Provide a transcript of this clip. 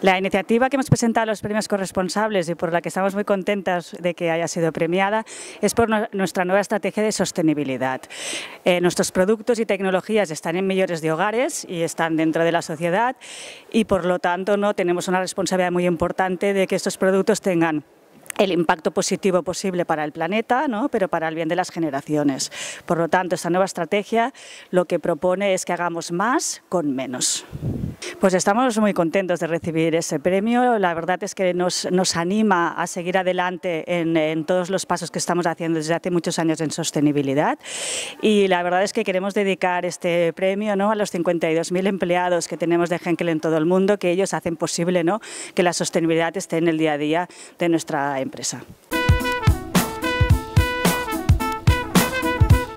La iniciativa que hemos presentado a los premios corresponsables y por la que estamos muy contentas de que haya sido premiada es por nuestra nueva estrategia de sostenibilidad. Eh, nuestros productos y tecnologías están en millones de hogares y están dentro de la sociedad y por lo tanto no tenemos una responsabilidad muy importante de que estos productos tengan el impacto positivo posible para el planeta, ¿no? pero para el bien de las generaciones. Por lo tanto, esta nueva estrategia lo que propone es que hagamos más con menos. Pues estamos muy contentos de recibir ese premio. La verdad es que nos, anima a seguir adelante en, todos los pasos que estamos haciendo desde hace muchos años en sostenibilidad. Y la verdad es que queremos dedicar este premio ¿no? a los 52.000 empleados que tenemos de Henkel en todo el mundo, que ellos hacen posible ¿no? que la sostenibilidad esté en el día a día de nuestra empresa.